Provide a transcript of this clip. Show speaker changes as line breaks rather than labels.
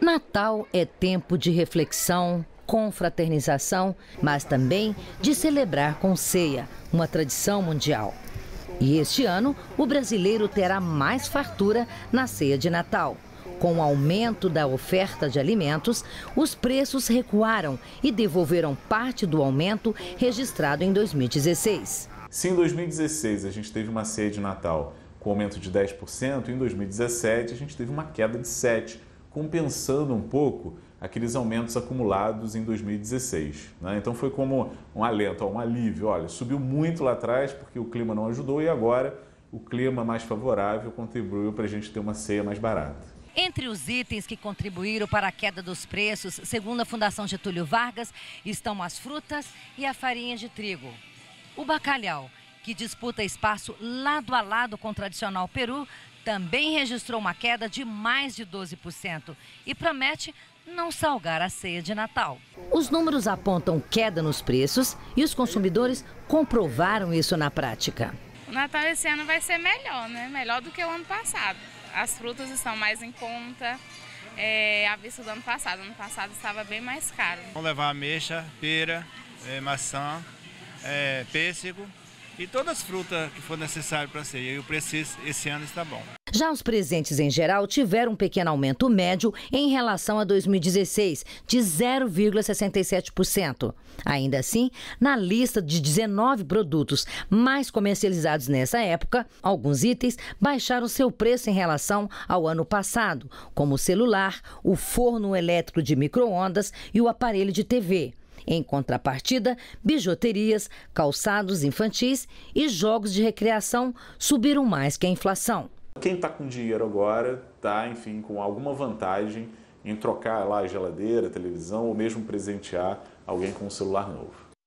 Natal é tempo de reflexão, confraternização, mas também de celebrar com ceia, uma tradição mundial. E este ano, o brasileiro terá mais fartura na ceia de Natal. Com o aumento da oferta de alimentos, os preços recuaram e devolveram parte do aumento registrado em 2016.
Se em 2016 a gente teve uma ceia de Natal com aumento de 10%, em 2017 a gente teve uma queda de 7% compensando um pouco aqueles aumentos acumulados em 2016. Né? Então foi como um alento, um alívio. Olha, subiu muito lá atrás porque o clima não ajudou e agora o clima mais favorável contribuiu para a gente ter uma ceia mais barata.
Entre os itens que contribuíram para a queda dos preços, segundo a Fundação Getúlio Vargas, estão as frutas e a farinha de trigo. O bacalhau, que disputa espaço lado a lado com o tradicional peru, também registrou uma queda de mais de 12% e promete não salgar a ceia de Natal. Os números apontam queda nos preços e os consumidores comprovaram isso na prática. O Natal esse ano vai ser melhor, né? Melhor do que o ano passado. As frutas estão mais em conta. É, à vista do ano passado. Ano passado estava bem mais caro.
Vou levar ameixa, pera, é, maçã, é, pêssego e todas as frutas que for necessário para a ceia. E o preço esse ano está bom.
Já os presentes em geral tiveram um pequeno aumento médio em relação a 2016, de 0,67%. Ainda assim, na lista de 19 produtos mais comercializados nessa época, alguns itens baixaram seu preço em relação ao ano passado, como o celular, o forno elétrico de microondas e o aparelho de TV. Em contrapartida, bijuterias, calçados infantis e jogos de recreação subiram mais que a inflação.
Quem está com dinheiro agora está, enfim, com alguma vantagem em trocar lá a geladeira, a televisão ou mesmo presentear alguém com um celular novo.